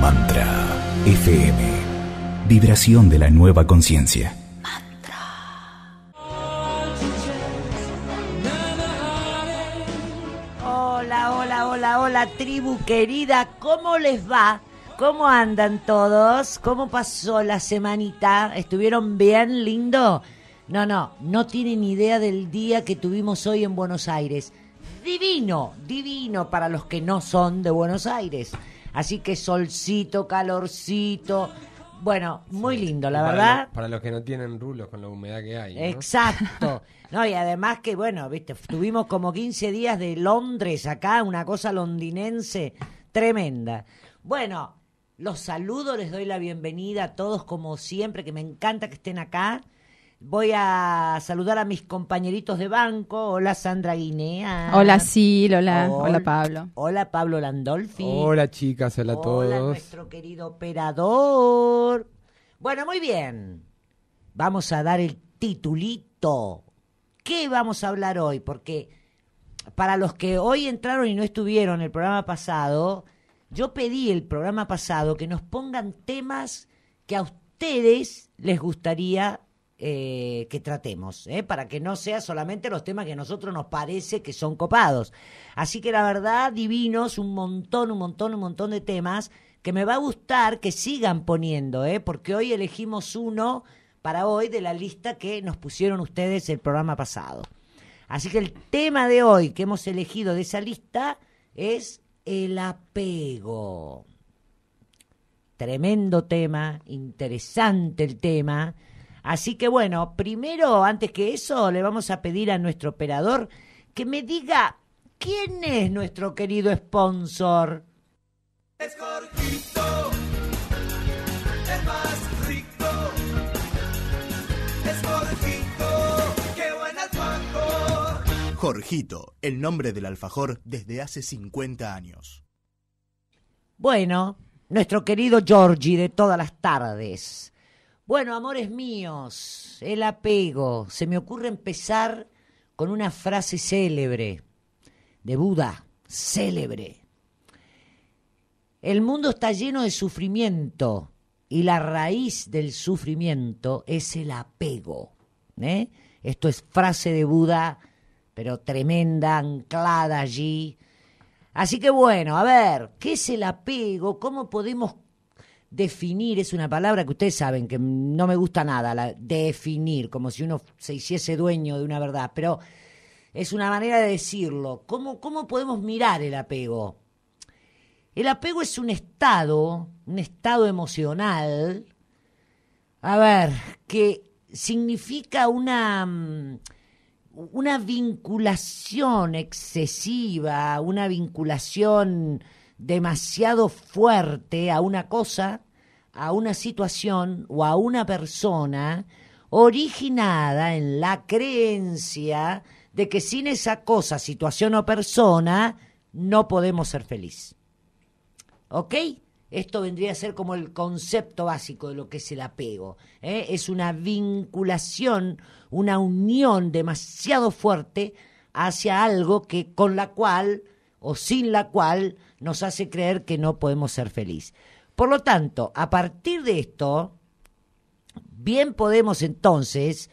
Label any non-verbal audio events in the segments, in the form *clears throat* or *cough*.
Mantra FM. Vibración de la nueva conciencia. Hola, hola, hola, hola, tribu querida. ¿Cómo les va? ¿Cómo andan todos? ¿Cómo pasó la semanita? ¿Estuvieron bien, lindo? No, no, no tienen idea del día que tuvimos hoy en Buenos Aires. Divino, divino para los que no son de Buenos Aires. Así que solcito, calorcito. Bueno, muy lindo, la verdad. para los que no tienen rulos con la humedad que hay. Exacto. *laughs* No, y además que, bueno, viste, tuvimos como 15 días de Londres acá, una cosa londinense tremenda. Bueno, los saludo, les doy la bienvenida a todos como siempre, que me encanta que estén acá. Voy a saludar a mis compañeritos de banco. Hola Sandra Guinea. Hola Sil, hola, hola Pablo. Hola Pablo Landolfi. Hola chicas, hola a todos. Hola nuestro querido operador. Bueno, muy bien. Vamos a dar el titulito. ¿Qué vamos a hablar hoy? Porque para los que hoy entraron y no estuvieron el programa pasado, yo pedí el programa pasado que nos pongan temas que a ustedes les gustaría eh, que tratemos, ¿eh? para que no sea solamente los temas que a nosotros nos parece que son copados. Así que la verdad, divinos, un montón, un montón, un montón de temas que me va a gustar que sigan poniendo, ¿eh? porque hoy elegimos uno para hoy de la lista que nos pusieron ustedes el programa pasado. Así que el tema de hoy que hemos elegido de esa lista es el apego. Tremendo tema, interesante el tema Así que bueno, primero, antes que eso, le vamos a pedir a nuestro operador que me diga quién es nuestro querido sponsor. Es el más rico, es Jorgito, qué buen alfajor. Jorgito, el nombre del alfajor desde hace 50 años. Bueno, nuestro querido Giorgi de todas las tardes. Bueno, amores míos, el apego. Se me ocurre empezar con una frase célebre de Buda, célebre. El mundo está lleno de sufrimiento y la raíz del sufrimiento es el apego. ¿eh? Esto es frase de Buda, pero tremenda, anclada allí. Así que bueno, a ver, ¿qué es el apego? ¿Cómo podemos definir es una palabra que ustedes saben que no me gusta nada, la definir, como si uno se hiciese dueño de una verdad, pero es una manera de decirlo. ¿Cómo, cómo podemos mirar el apego? El apego es un estado, un estado emocional, a ver, que significa una mm, una vinculación excesiva, una vinculación demasiado fuerte a una cosa, a una situación o a una persona originada en la creencia de que sin esa cosa, situación o persona no podemos ser feliz. ¿Ok? Esto vendría a ser como el concepto básico de lo que es el apego. ¿eh? Es una vinculación, una unión demasiado fuerte hacia algo que con la cual o sin la cual nos hace creer que no podemos ser feliz. Por lo tanto, a partir de esto, bien podemos entonces,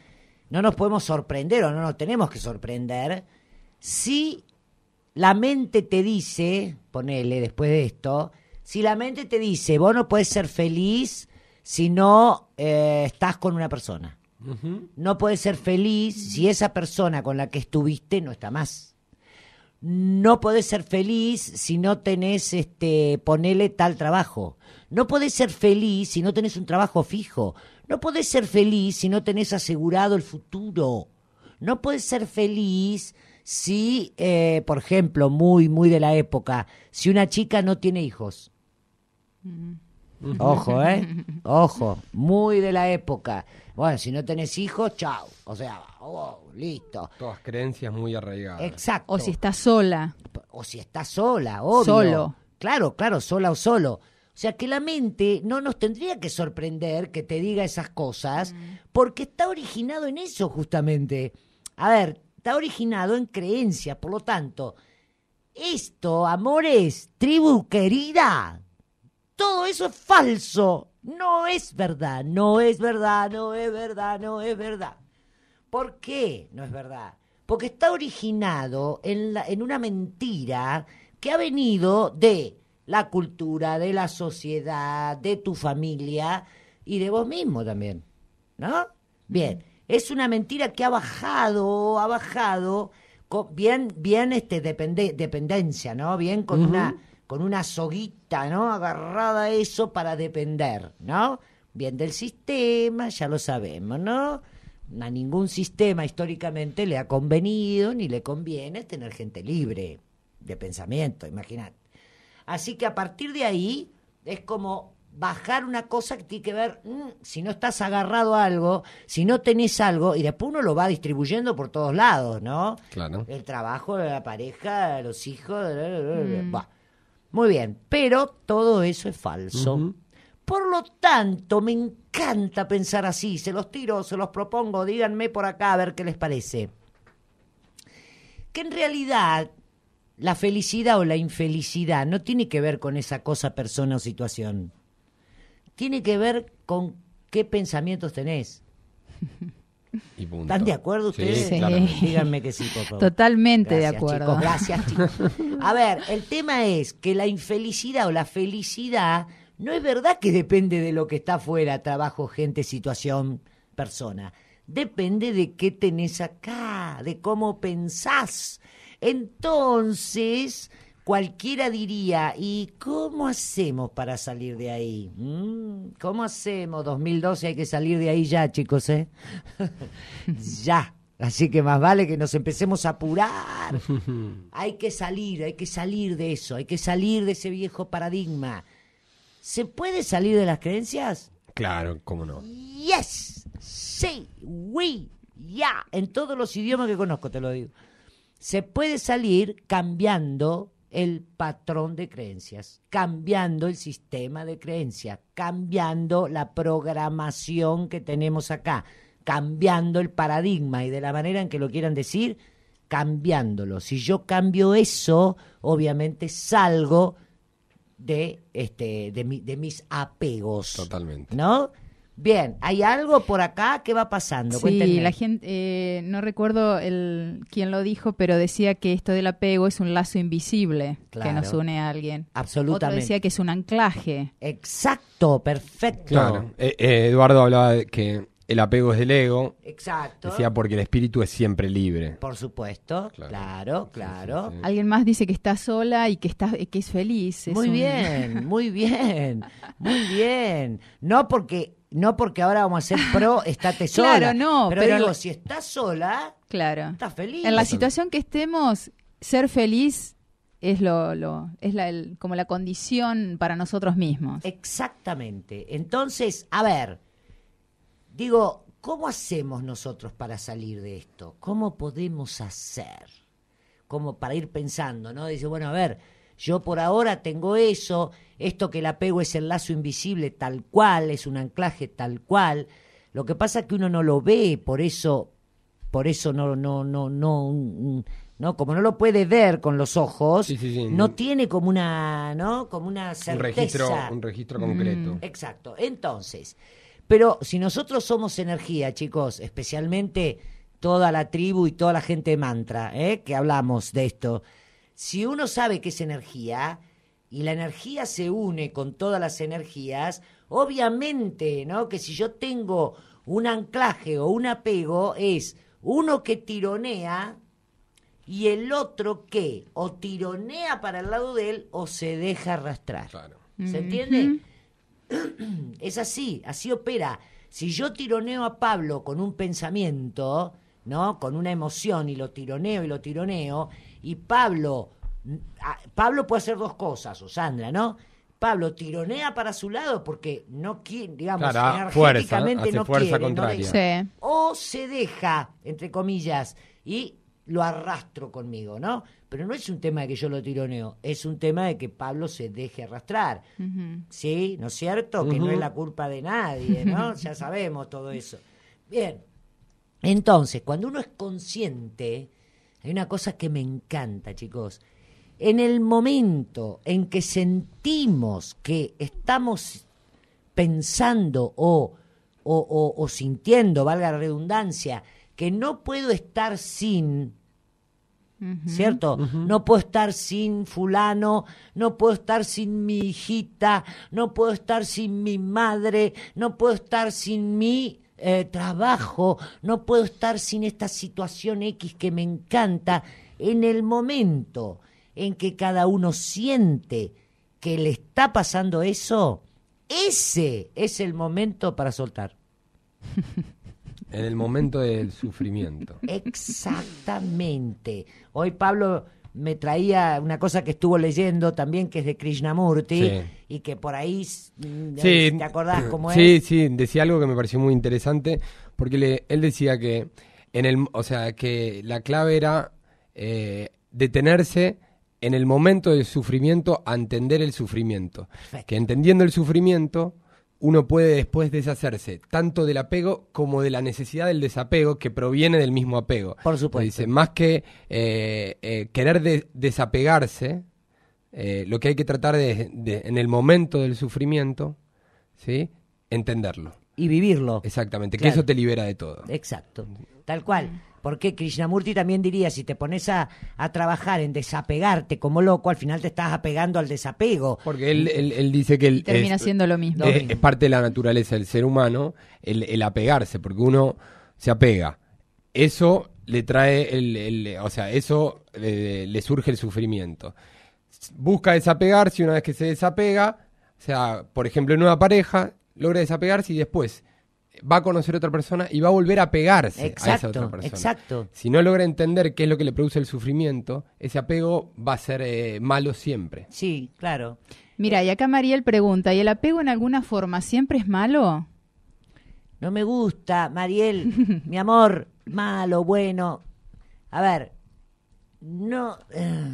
no nos podemos sorprender o no nos tenemos que sorprender, si la mente te dice, ponele después de esto, si la mente te dice, vos no puedes ser feliz si no eh, estás con una persona. No puedes ser feliz si esa persona con la que estuviste no está más no podés ser feliz si no tenés, este, ponele tal trabajo. No podés ser feliz si no tenés un trabajo fijo. No podés ser feliz si no tenés asegurado el futuro. No podés ser feliz si, eh, por ejemplo, muy, muy de la época, si una chica no tiene hijos. Mm. Ojo, ¿eh? *laughs* Ojo, muy de la época bueno, si no tenés hijos, chao. O sea, oh, listo. Todas creencias muy arraigadas. Exacto. O si estás sola. O si estás sola, obvio. Solo. Claro, claro, sola o solo. O sea que la mente no nos tendría que sorprender que te diga esas cosas, mm. porque está originado en eso justamente. A ver, está originado en creencias, por lo tanto, esto, amores, tribu querida, todo eso es falso. No es verdad, no es verdad, no es verdad, no es verdad. ¿Por qué no es verdad? Porque está originado en, en una mentira que ha venido de la cultura, de la sociedad, de tu familia y de vos mismo también. ¿No? Bien, es una mentira que ha bajado, ha bajado, bien, bien este, dependencia, ¿no? Bien con una con una soguita, ¿no? Agarrada a eso para depender, ¿no? Bien del sistema, ya lo sabemos, ¿no? A ningún sistema históricamente le ha convenido ni le conviene tener gente libre de pensamiento, imagínate. Así que a partir de ahí es como bajar una cosa que tiene que ver, mm, si no estás agarrado a algo, si no tenés algo, y después uno lo va distribuyendo por todos lados, ¿no? Claro. El trabajo, de la pareja, los hijos, va. Muy bien, pero todo eso es falso. Por lo tanto, me encanta pensar así. Se los tiro, se los propongo, díganme por acá a ver qué les parece. Que en realidad la felicidad o la infelicidad no tiene que ver con esa cosa, persona o situación. Tiene que ver con qué pensamientos tenés. *laughs* ¿Están de acuerdo ustedes? Díganme que sí, Totalmente de acuerdo. gracias, A ver, el tema es que la infelicidad o la felicidad no es verdad que depende de lo que está afuera, trabajo, gente, situación, persona. Depende de qué tenés acá, de cómo pensás. Entonces, cualquiera diría, ¿y cómo hacemos para salir de ahí? Mm, ¿Cómo hacemos? 2012 hay que salir de ahí ya, chicos, ¿eh? *laughs* ya. Así que más vale que nos empecemos a apurar. *laughs* hay que salir, hay que salir de eso, hay que salir de ese viejo paradigma. ¿Se puede salir de las creencias? Claro, cómo no. Yes, sí, we, ya, en todos los idiomas que conozco, te lo digo. Se puede salir cambiando el patrón de creencias, cambiando el sistema de creencias, cambiando la programación que tenemos acá, cambiando el paradigma y de la manera en que lo quieran decir, cambiándolo. Si yo cambio eso, obviamente salgo de este de, de mis apegos. Totalmente. ¿No? Bien, ¿hay algo por acá? que va pasando? Sí, la gente, eh, no recuerdo el, quién lo dijo, pero decía que esto del apego es un lazo invisible que nos une a alguien. Absolutamente. decía que es un anclaje. Exacto, perfecto. Claro. Eh, eh, Eduardo hablaba de que el apego es del ego. Exacto. Decía porque el espíritu es siempre libre. Por supuesto, claro, claro. Alguien más dice que está sola y que está que es feliz. muy bien, *laughs* muy bien, muy bien. No porque no porque ahora vamos a ser *laughs* pro, estate sola. Claro, no. Pero, si estás sola, claro. estás feliz. En la situación que estemos, ser feliz es lo, lo es la, como la condición para nosotros mismos. Exactamente. Entonces, a ver, digo, ¿cómo hacemos nosotros para salir de esto? ¿Cómo podemos hacer? Como para ir pensando, ¿no? Dice, bueno, a ver, yo por ahora tengo eso, esto que el apego es el lazo invisible tal cual, es un anclaje tal cual. Lo que pasa es que uno no lo ve, por eso, por eso no, no, no, no, no, como no lo puede ver con los ojos, no tiene como una, ¿no? Como una certeza. Un registro, mm. concreto. Exacto. Entonces, pero si nosotros somos energía, chicos, especialmente toda la tribu y toda la gente de mantra, ¿eh? que hablamos de esto. Si uno sabe que es energía y la energía se une con todas las energías, obviamente, ¿no? Que si yo tengo un anclaje o un apego es uno que tironea y el otro que o tironea para el lado de él o se deja arrastrar. ¿Se entiende? *clears throat* Es así, así opera. Si yo tironeo a Pablo con un pensamiento, ¿no? Con una emoción y lo tironeo y lo tironeo, y Pablo, Pablo puede hacer dos cosas, o Sandra, ¿no? Pablo tironea para su lado porque no ah, quiere, digamos, energéticamente fuerza, no quiere. O se deja, entre comillas, y lo arrastro conmigo, ¿no? Pero no es un tema de que yo lo tironeo, es un tema de que Pablo se deje arrastrar. ¿Sí? ¿No es cierto? Que no es la culpa de nadie, ¿no? *laughs* ya sabemos todo eso. Bien. Entonces, cuando uno es consciente hay una cosa que me encanta, chicos. En el momento en que sentimos que estamos pensando o, o, sintiendo, valga la redundancia, que no puedo estar sin, ¿cierto? No puedo estar sin fulano, no puedo estar sin mi hijita, no puedo estar sin mi madre, no puedo estar sin mi eh, trabajo, no puedo estar sin esta situación X que me encanta, en el momento en que cada uno siente que le está pasando eso, ese es el momento para soltar. En el momento del sufrimiento. Exactamente. Hoy Pablo me traía una cosa que estuvo leyendo también, que es de Krishnamurti, y que por ahí, mm, ¿te acordás cómo es? Sí, sí, decía algo que me pareció muy interesante, porque él decía que, en el, o sea, que la clave era eh, detenerse en el momento del sufrimiento a entender el sufrimiento. Que entendiendo el sufrimiento uno puede después deshacerse tanto del apego como de la necesidad del desapego que proviene del mismo apego. Por supuesto. dice, más que eh, eh, querer desapegarse, eh, lo que hay que tratar de, en el momento del sufrimiento, ¿sí? entenderlo. Y vivirlo. Exactamente, que eso te libera de todo. Exacto, tal cual. Porque Krishnamurti también diría, si te pones a, trabajar en desapegarte como loco, al final te estás apegando al desapego. Porque él, dice que... Termina siendo lo mismo. Eh, es, parte de la naturaleza del ser humano el, apegarse, porque uno se apega. Eso le trae el, o sea, eso eh, le, surge el sufrimiento. Busca desapegarse, y una vez que se desapega, o sea, por ejemplo, en una pareja, logra desapegarse y después va a conocer a otra persona y va a volver a pegarse a esa otra persona. Exacto. Si no logra entender qué es lo que le produce el sufrimiento, ese apego va a ser eh, malo siempre. Sí, claro. Mira, y acá Mariel pregunta, ¿y el apego en alguna forma siempre es malo? No me gusta, Mariel, *laughs* mi amor, malo, bueno. A ver, no, eh,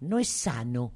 no es sano.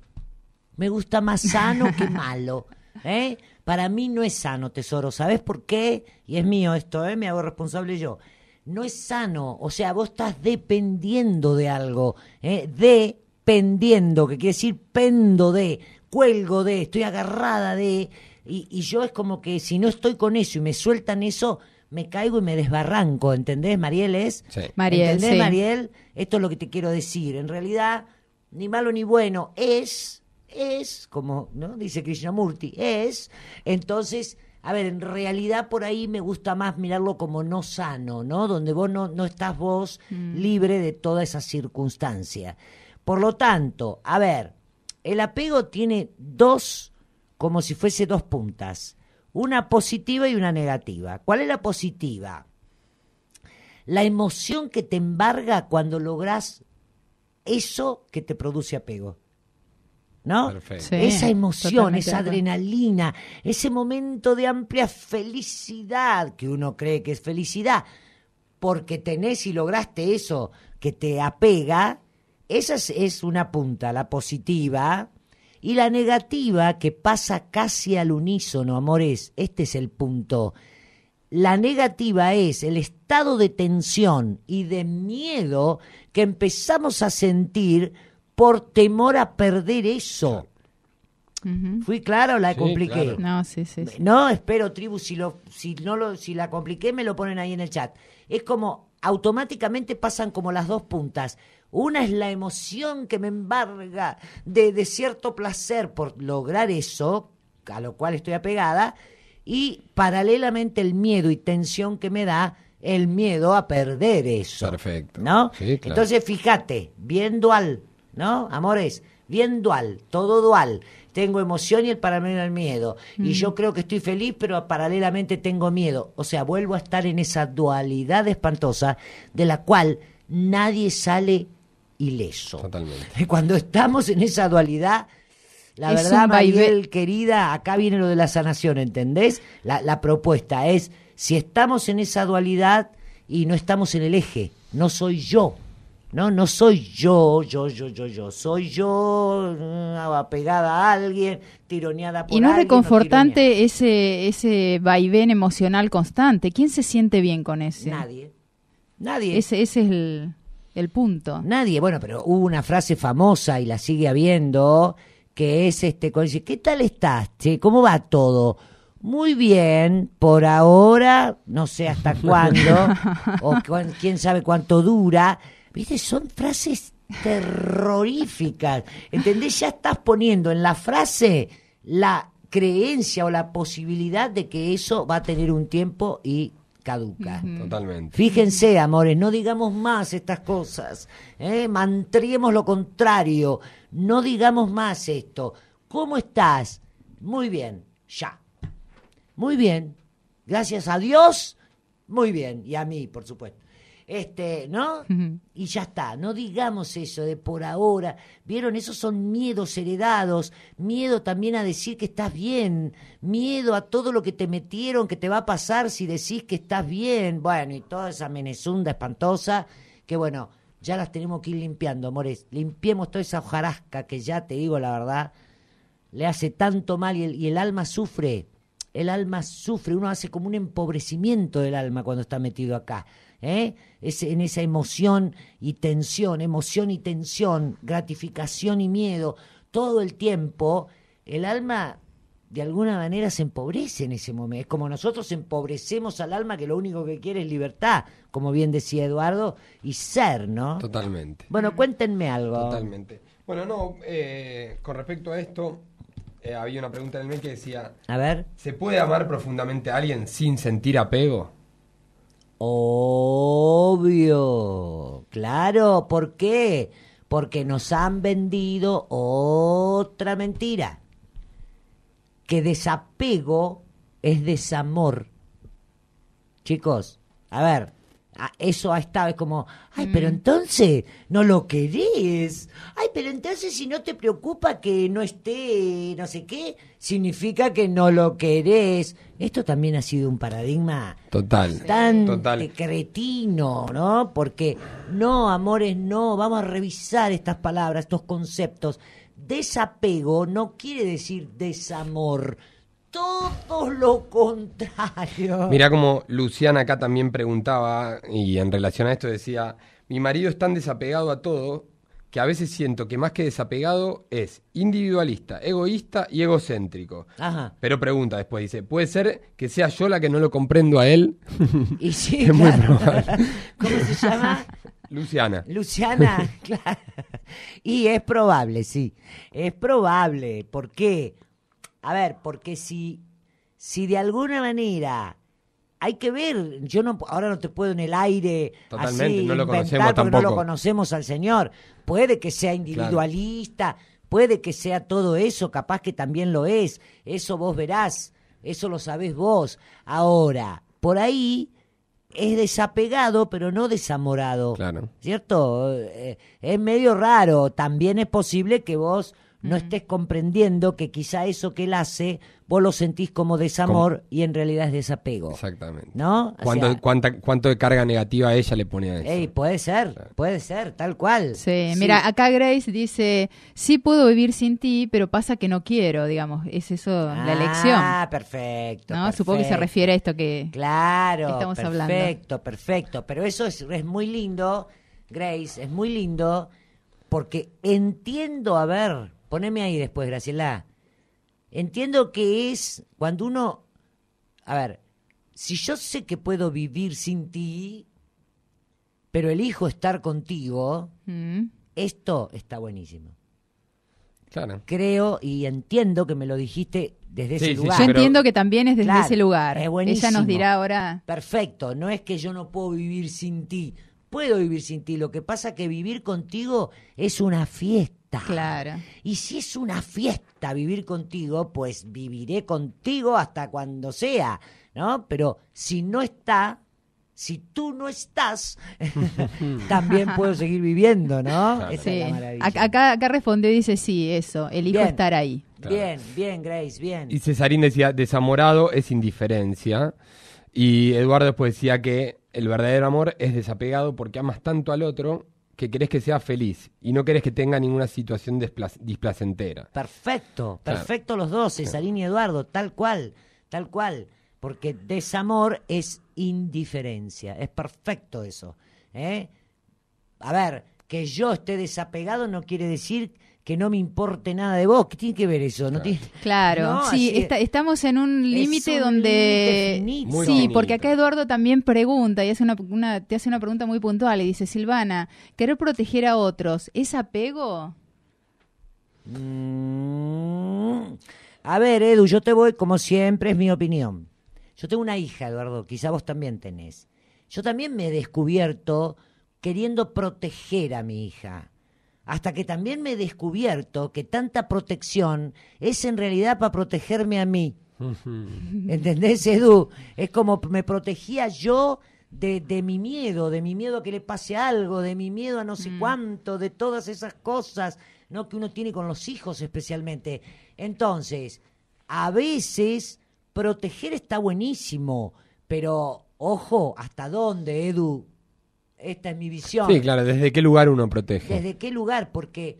Me gusta más sano que *laughs* malo. ¿eh? Para mí no es sano, tesoro. ¿Sabes por qué? Y es mío esto, ¿eh? me hago responsable yo. No es sano. O sea, vos estás dependiendo de algo. ¿eh? Dependiendo, que quiere decir pendo de, cuelgo de, estoy agarrada de. Y, yo es como que si no estoy con eso y me sueltan eso, me caigo y me desbarranco, ¿entendés, Mariel? Es? Mariel, ¿Entendés, Mariel? Esto es lo que te quiero decir. En realidad, ni malo ni bueno, es es, como ¿no? dice Krishnamurti, es, entonces a ver, en realidad por ahí me gusta más mirarlo como no sano, ¿no? Donde vos no, estás vos mm. libre de toda esa circunstancia. Por lo tanto, a ver, el apego tiene dos, como si fuese dos puntas, una positiva y una negativa. ¿Cuál es la positiva? La emoción que te embarga cuando logras eso que te produce apego esa emoción, esa adrenalina, ese momento de amplia felicidad que uno cree que es felicidad, porque tenés y lograste eso que te apega, esa es, es una punta, la positiva, y la negativa que pasa casi al unísono, amores, este es el punto. La negativa es el estado de tensión y de miedo que empezamos a sentir por temor a perder eso. Fui claro, la compliqué. No, sí, sí, no, espero tribu si lo si no lo si la compliqué me lo ponen ahí en el chat. Es como automáticamente pasan como las dos puntas. Una es la emoción que me embarga de, cierto placer por lograr eso, a lo cual estoy apegada, y paralelamente el miedo y tensión que me da el miedo a perder eso. Perfecto. ¿No? Entonces, fíjate, viendo al ¿no? amores, bien dual, todo dual. Tengo emoción y el paralelo al miedo. Y yo mm. creo que estoy feliz, pero paralelamente tengo miedo. O sea, vuelvo a estar en esa dualidad espantosa de la cual nadie sale ileso. Totalmente. *laughs* Cuando estamos en esa dualidad, la verdad, Maribel, querida, acá viene lo de la sanación, ¿entendés? la propuesta es, si estamos en esa dualidad y no estamos en el eje, no soy yo, no, no soy yo, yo, yo, yo, yo. Soy yo mm, ah, apegada a alguien, tironeada por Y no es reconfortante ese, ese vaivén emocional constante. ¿Quién se siente bien con ese? Nadie. Nadie. Ese, es el, el punto. Nadie. Bueno, pero hubo una frase famosa y la sigue habiendo que es este, ¿qué tal estás? ¿Cómo va todo? Muy bien, por ahora, no sé hasta *laughs* cuándo, o quién sabe cuánto dura, ¿Viste? Son frases terroríficas. ¿Entendés? Ya estás poniendo en la frase la creencia o la posibilidad de que eso va a tener un tiempo y caduca. Totalmente. Fíjense, amores, no digamos más estas cosas. ¿eh? Mantriemos lo contrario. No digamos más esto. ¿Cómo estás? Muy bien, ya. Muy bien. Gracias a Dios. Muy bien. Y a mí, por supuesto este, ¿no? Y ya está, no digamos eso de por ahora. Vieron, esos son miedos heredados, miedo también a decir que estás bien, miedo a todo lo que te metieron, que te va a pasar si decís que estás bien, bueno, y toda esa menezunda espantosa, que bueno, ya las tenemos que ir limpiando, amores, limpiemos toda esa hojarasca que ya te digo la verdad, le hace tanto mal y el, y el alma sufre. El alma sufre, uno hace como un empobrecimiento del alma cuando está metido acá. ¿eh? es en esa emoción y tensión, emoción y tensión, gratificación y miedo, todo el tiempo, el alma de alguna manera se empobrece en ese momento. Es como nosotros empobrecemos al alma que lo único que quiere es libertad, como bien decía Eduardo, y ser, ¿no? Totalmente. Bueno, cuéntenme algo. Totalmente. Bueno, no, eh, con respecto a esto, eh, había una pregunta en el mail que decía... A ver. ¿Se puede amar profundamente a alguien sin sentir apego? Obvio, claro, ¿por qué? Porque nos han vendido otra mentira, que desapego es desamor. Chicos, a ver, Ah, eso ha estado, es como, ay, pero mm. entonces no lo querés. Ay, pero entonces si no te preocupa que no esté, no sé qué, significa que no lo querés. Esto también ha sido un paradigma total, tan cretino, ¿no? Porque no, amores, no, vamos a revisar estas palabras, estos conceptos. Desapego no quiere decir desamor todo lo contrario. Mira como Luciana acá también preguntaba, y en relación a esto decía, mi marido es tan desapegado a todo que a veces siento que más que desapegado es individualista, egoísta y egocéntrico. Ajá. Pero pregunta después, dice, ¿puede ser que sea yo la que no lo comprendo a él? *laughs* Y sí, *laughs* ¿Cómo se llama? Luciana. Luciana, *laughs* claro. Y es probable, sí. Es probable. ¿Por qué? A ver, porque si, si de alguna manera hay que ver, yo no ahora no te puedo en el aire Totalmente, así no lo conocemos no lo conocemos al Señor. Puede que sea individualista, puede que sea todo eso, capaz que también lo es. Eso vos verás, eso lo sabés vos. Ahora, por ahí es desapegado, pero no desamorado. Claro. ¿Cierto? Eh, es medio raro. También es posible que vos no estés comprendiendo que quizá eso que él hace, vos lo sentís como desamor y en realidad es desapego. Exactamente. ¿No? ¿Cuánto, de carga negativa ella le pone a eso? puede ser, puede ser, tal cual. Sí, mira, acá Grace dice, sí puedo vivir sin ti, pero pasa que no quiero, digamos, es eso la ah, elección. Ah, perfecto, ¿no? Supongo que se refiere a esto que, claro, estamos hablando. Perfecto, perfecto, pero eso es, es muy lindo, Grace, es muy lindo. Porque entiendo, a ver, Poneme ahí después, Graciela. Entiendo que es cuando uno... A ver, si yo sé que puedo vivir sin ti, pero elijo estar contigo, mm. esto está buenísimo. Claro. Creo y entiendo que me lo dijiste desde ese lugar. Yo entiendo que también es desde ese lugar. Es Ella nos dirá ahora. Perfecto, no es que yo no puedo vivir sin ti. Puedo vivir sin ti. Lo que pasa que vivir contigo es una fiesta. Y si es una fiesta vivir contigo, pues viviré contigo hasta cuando sea, ¿no? Pero si no está, si tú no estás, *laughs* *laughs* también puedo seguir viviendo, ¿no? Acá, responde, dice, sí, eso, elijo hijo estar ahí. Bien, bien, Grace, bien. Y Cesarín decía, desamorado es indiferencia. Y Eduardo después decía que el verdadero amor es desapegado porque amas tanto al otro que querés que sea feliz y no querés que tenga ninguna situación displacentera. Perfecto, perfecto los dos, Salín y Eduardo, tal cual, tal cual, porque desamor es indiferencia, es perfecto eso. ¿eh? A ver, que yo esté desapegado no quiere decir que no me importe nada de vos. ¿Qué tiene que ver eso? Claro, sí, estamos en un límite donde... sí, porque acá Eduardo también pregunta y hace una, te hace una pregunta muy puntual y dice, Silvana, querer proteger a otros, ¿es apego? Mm. a ver, Edu, yo te voy, como siempre, es mi opinión. Yo tengo una hija, Eduardo, quizá vos también tenés. Yo también me he descubierto queriendo proteger a mi hija hasta que también me he descubierto que tanta protección es en realidad para protegerme a mí. ¿Entendés, Edu? Es como me protegía yo de, mi miedo, de mi miedo a que le pase algo, de mi miedo a no sé mm. cuánto, de todas esas cosas ¿no? que uno tiene con los hijos especialmente. Entonces, a veces proteger está buenísimo, pero ojo, ¿hasta dónde, Edu? esta es mi visión. Sí, claro, ¿desde qué lugar uno protege? ¿Desde qué lugar? Porque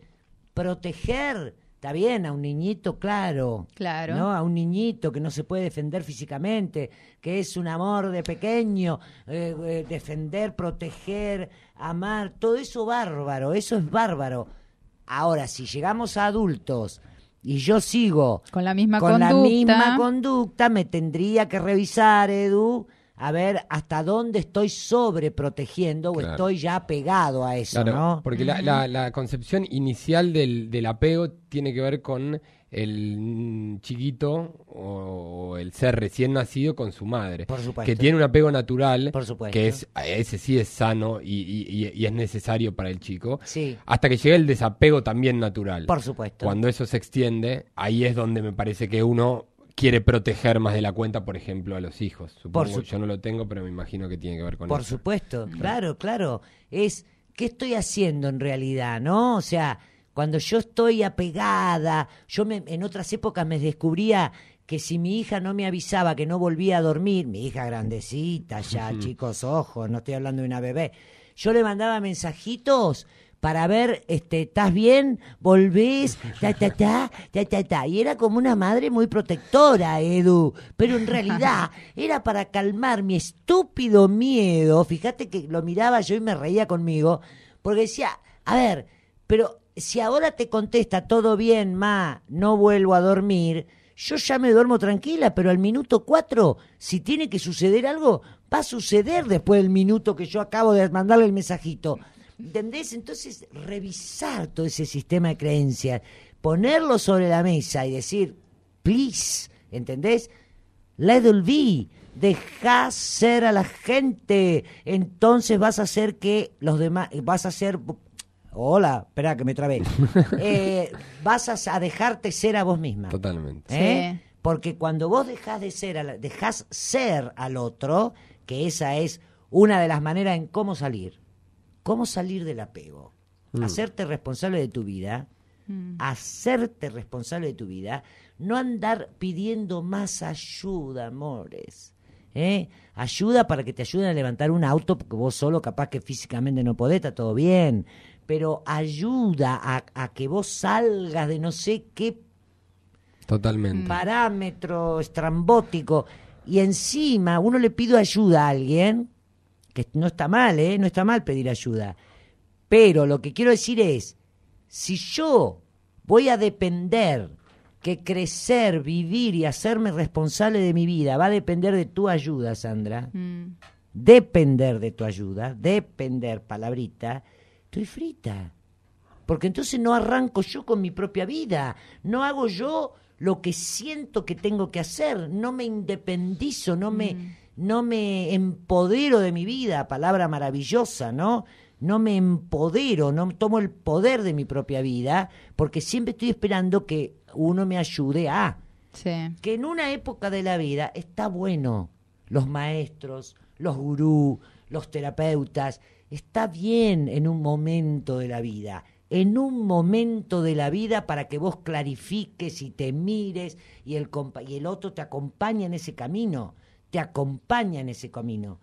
proteger, está bien, a un niñito, claro. Claro. ¿no? A un niñito que no se puede defender físicamente, que es un amor de pequeño, eh, eh, defender, proteger, amar, todo eso bárbaro, eso es bárbaro. Ahora, si llegamos a adultos y yo sigo con la misma, con La misma conducta, me tendría que revisar, Edu, a ver hasta dónde estoy sobreprotegiendo o estoy ya pegado a eso, ¿no? Porque la, concepción inicial del, apego tiene que ver con el chiquito o, el ser recién nacido con su madre. Por supuesto. Que tiene un apego natural. Por supuesto. Que es, ese sí es sano y, y es necesario para el chico. Sí. Hasta que llegue el desapego también natural. Por supuesto. Cuando eso se extiende, ahí es donde me parece que uno quiere proteger más de la cuenta, por ejemplo, a los hijos. Supongo, yo no lo tengo, pero me imagino que tiene que ver con eso. Por supuesto, claro, claro. Es, ¿qué estoy haciendo en realidad, no? O sea, cuando yo estoy apegada, yo me, en otras épocas me descubría que si mi hija no me avisaba que no volvía a dormir, mi hija grandecita ya, chicos, ojos, no estoy hablando de una bebé, yo le mandaba mensajitos para ver, este, ¿estás bien? ¿Volvés? *laughs* Ta, ta, ta, ta, ta, ta. Y era como una madre muy protectora, Edu. Pero en realidad *laughs* era para calmar mi estúpido miedo. Fíjate que lo miraba yo y me reía conmigo. Porque decía, a ver, pero si ahora te contesta todo bien, ma, no vuelvo a dormir, yo ya me duermo tranquila, pero al minuto cuatro, si tiene que suceder algo, va a suceder después del minuto que yo acabo de mandarle el mensajito. ¿Entendés? Entonces, revisar todo ese sistema de creencias, ponerlo sobre la mesa y decir, please, ¿entendés? it be. deja ser a la gente, entonces vas a hacer que los demás, vas a ser hola, espera que me trabé, *laughs* eh, vas a, dejarte ser a vos misma. Totalmente. ¿Eh? Porque cuando vos dejás de ser, dejás ser al otro, que esa es una de las maneras en cómo salir, ¿Cómo salir del apego? Mm. Hacerte responsable de tu vida, mm. hacerte responsable de tu vida, no andar pidiendo más ayuda, amores. ¿Eh? Ayuda para que te ayuden a levantar un auto, porque vos solo capaz que físicamente no podés, está todo bien, pero ayuda a, a que vos salgas de no sé qué Totalmente. Mm. parámetro estrambótico y encima uno le pide ayuda a alguien que no está mal, ¿eh? No está mal pedir ayuda. Pero lo que quiero decir es, si yo voy a depender que crecer, vivir y hacerme responsable de mi vida va a depender de tu ayuda, Sandra, mm. depender de tu ayuda, depender, palabrita, estoy frita. Porque entonces no arranco yo con mi propia vida, no hago yo lo que siento que tengo que hacer, no me independizo, no me mm no me empodero de mi vida, palabra maravillosa, ¿no? No me empodero, no tomo el poder de mi propia vida, porque siempre estoy esperando que uno me ayude a. Sí. Que en una época de la vida está bueno, los maestros, los gurús, los terapeutas, está bien en un momento de la vida, en un momento de la vida para que vos clarifiques y te mires y el, y el otro te acompañe en ese camino te acompaña en ese camino.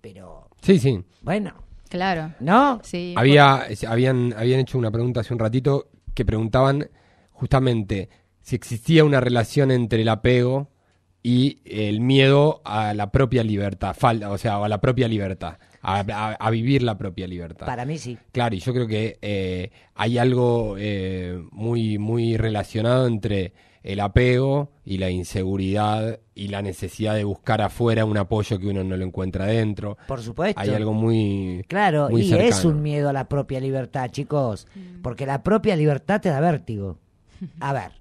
Pero. Sí, sí. Bueno. Claro. ¿No? Sí. Había, habían, habían hecho una pregunta hace un ratito que preguntaban justamente si existía una relación entre el apego y el miedo a la propia libertad, falta, o sea, a la propia libertad, a, vivir la propia libertad. Para mí sí. Claro, y yo creo que eh, hay algo eh, muy, muy relacionado entre el apego y la inseguridad y la necesidad de buscar afuera un apoyo que uno no lo encuentra dentro. Por supuesto. Hay algo muy. Claro, y es un miedo a la propia libertad, chicos. Mm. Porque la propia libertad te da vértigo. *laughs* A ver,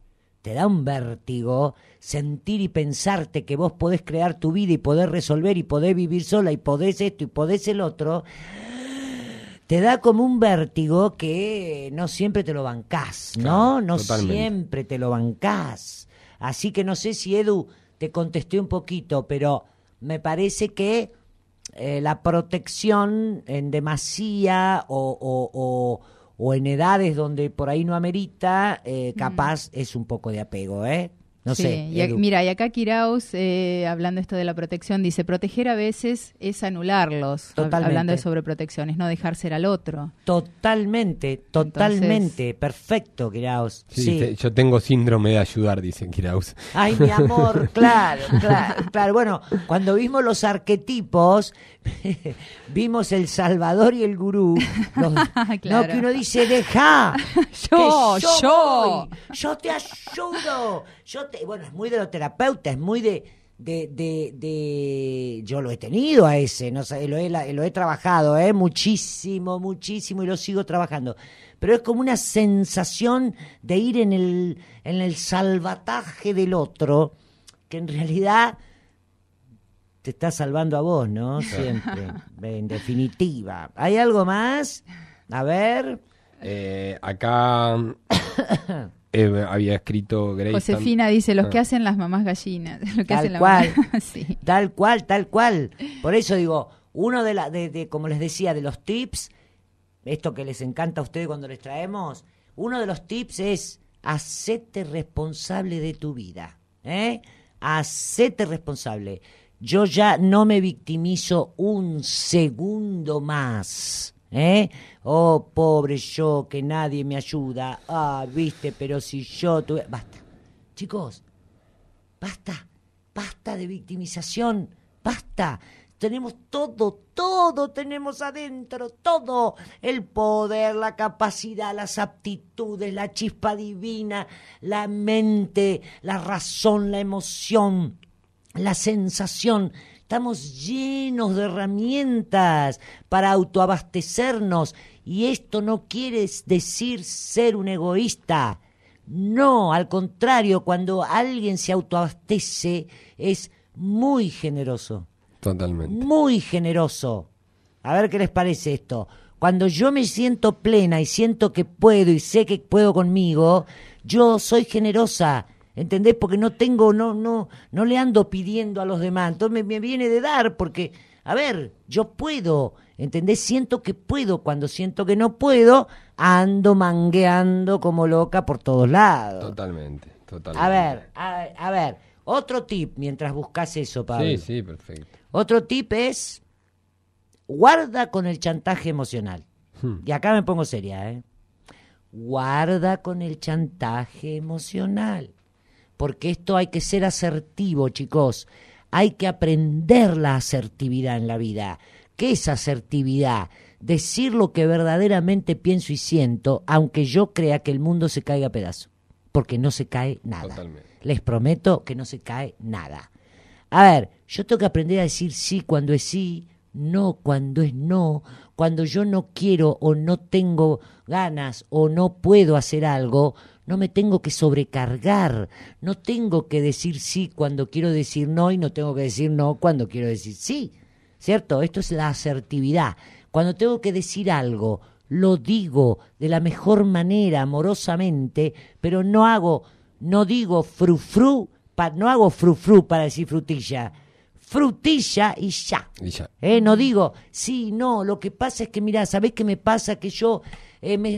te da un vértigo sentir y pensarte que vos podés crear tu vida y poder resolver y poder vivir sola y podés esto y podés el otro te da como un vértigo que no siempre te lo bancás, ¿no? no siempre te lo bancás. Así que no sé si Edu te contesté un poquito, pero me parece que eh, la protección en demasía o, en edades donde por ahí no amerita, eh, mm. capaz es un poco de apego, ¿eh? sí, mira, y acá Kiraus, eh, hablando esto de la protección, dice, proteger a veces es anularlos. Hablando de sobreprotecciones, no dejar ser al otro. Totalmente, totalmente. Perfecto, Kiraus. Sí, yo tengo síndrome de ayudar, dice Kiraus. Ay, mi amor, *laughs* claro, claro, Bueno, cuando vimos los arquetipos, *laughs* vimos el Salvador y el Gurú. *laughs* No, que uno dice, deja. yo, yo, yo, te ayudo, yo te bueno, es muy de los terapeutas, es muy de, yo lo he tenido a ese, no sé, lo he, trabajado, ¿eh? muchísimo, muchísimo y lo sigo trabajando. Pero es como una sensación de ir en el, salvataje del otro, que en realidad te está salvando a vos, ¿no? Siempre, en definitiva. ¿Hay algo más? A ver. Eh, acá eh, había escrito Grace. Josefina dice, los que ah. hacen las mamás gallinas. *laughs* tal cual, *laughs* tal cual, tal cual. Por eso digo, uno de, la, de, como les decía, de los tips, esto que les encanta a ustedes cuando les traemos, uno de los tips es, hacete responsable de tu vida. ¿eh? responsable. Yo ya no me victimizo un segundo más. ¿Eh? Oh, pobre yo, que nadie me ayuda. Ah, viste, pero si yo tuve... Basta. Chicos, basta. Basta de victimización. Basta. Tenemos todo, todo tenemos adentro, todo. El poder, la capacidad, las aptitudes, la chispa divina, la mente, la razón, la emoción, la sensación. Estamos llenos de herramientas para autoabastecernos y esto no quiere decir ser un egoísta. No, al contrario, cuando alguien se autoabastece es muy generoso. Totalmente. Muy generoso. A ver qué les parece esto. Cuando yo me siento plena y siento que puedo y sé que puedo conmigo, yo soy generosa ¿entendés? Porque no tengo, no, no, no le ando pidiendo a los demás. Entonces me, viene de dar porque, a ver, yo puedo, ¿entendés? Siento que puedo, cuando siento que no puedo, ando mangueando como loca por todos lados. Totalmente, totalmente. A ver, a, ver, otro tip mientras buscas eso, Pablo. Sí, sí, perfecto. Otro tip es, guarda con el chantaje emocional. Hmm. Y acá me pongo seria, ¿eh? Guarda con el chantaje emocional porque esto hay que ser asertivo, chicos. Hay que aprender la asertividad en la vida. ¿Qué es asertividad? Decir lo que verdaderamente pienso y siento, aunque yo crea que el mundo se caiga a pedazos. Porque no se cae nada. Totalmente. Les prometo que no se cae nada. A ver, yo tengo que aprender a decir sí cuando es sí, no cuando es no, cuando yo no quiero o no tengo ganas o no puedo hacer algo, no me tengo que sobrecargar, no tengo que decir sí cuando quiero decir no y no tengo que decir no cuando quiero decir sí. ¿Cierto? Esto es la asertividad. Cuando tengo que decir algo, lo digo de la mejor manera, amorosamente, pero no hago, no digo frufru, pa, no hago frufru para decir frutilla. Frutilla y ya. Eh, no digo, sí, no, lo que pasa es que, mira, ¿sabés qué me pasa? Que yo eh, me,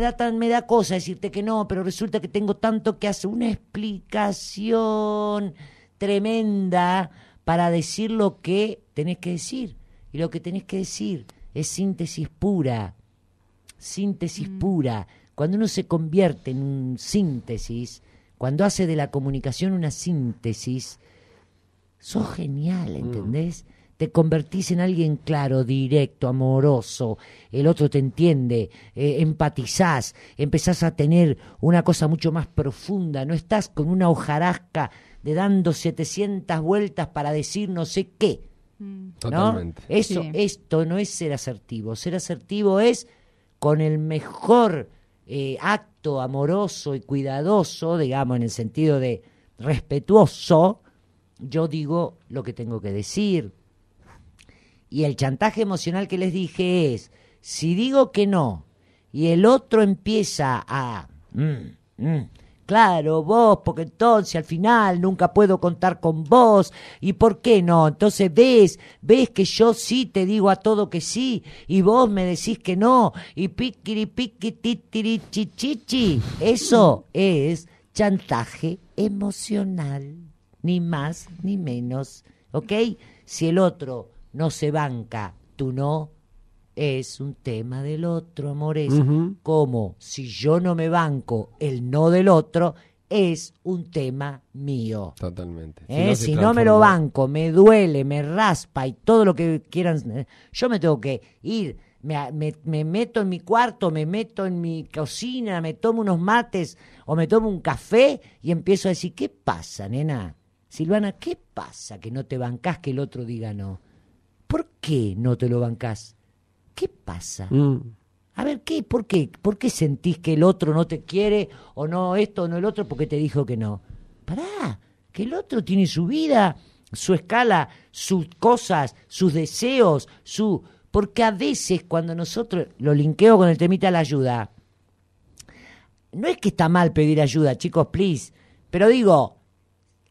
da tan, me da cosa decirte que no, pero resulta que tengo tanto que hacer una explicación tremenda para decir lo que tenés que decir. Y lo que tenés que decir es síntesis pura, síntesis mm. pura. Cuando uno se convierte en un síntesis, cuando hace de la comunicación una síntesis, sos genial, mm. ¿entendés? te convertís en alguien claro, directo, amoroso, el otro te entiende, eh, empatizás, empezás a tener una cosa mucho más profunda, no estás con una hojarasca de dando 700 vueltas para decir no sé qué. Mm. Totalmente. Eso, Esto no es ser asertivo, ser asertivo es con el mejor eh, acto amoroso y cuidadoso, digamos, en el sentido de respetuoso, yo digo lo que tengo que decir, y el chantaje emocional que les dije es, si digo que no y el otro empieza a... Mm, mm, claro, vos, porque entonces al final nunca puedo contar con vos, ¿y por qué no? Entonces ves, ves que yo sí te digo a todo que sí, y vos me decís que no, y piquiri piqui chichichi. Eso es chantaje emocional, ni más ni menos, ¿ok? Si el otro no se banca, tú no, es un tema del otro, amores. Como si yo no me banco el no del otro, es un tema mío. Totalmente. Si, eh, no, me lo banco, me duele, me raspa y todo lo que quieran, eh, yo me tengo que ir. Me, meto en mi cuarto, me meto en mi cocina, me tomo unos mates o me tomo un café y empiezo a decir, ¿qué pasa, nena? Silvana, ¿qué pasa que no te bancas que el otro diga no? qué no te lo bancas? ¿Qué pasa? Mm. A ver, ¿qué? ¿Por qué? ¿Por qué sentís que el otro no te quiere o no esto o no el otro porque te dijo que no? Pará, que el otro tiene su vida, su escala, sus cosas, sus deseos, su... Porque a veces cuando nosotros lo linkeo con el temita de la ayuda, no es que está mal pedir ayuda, chicos, please, pero digo,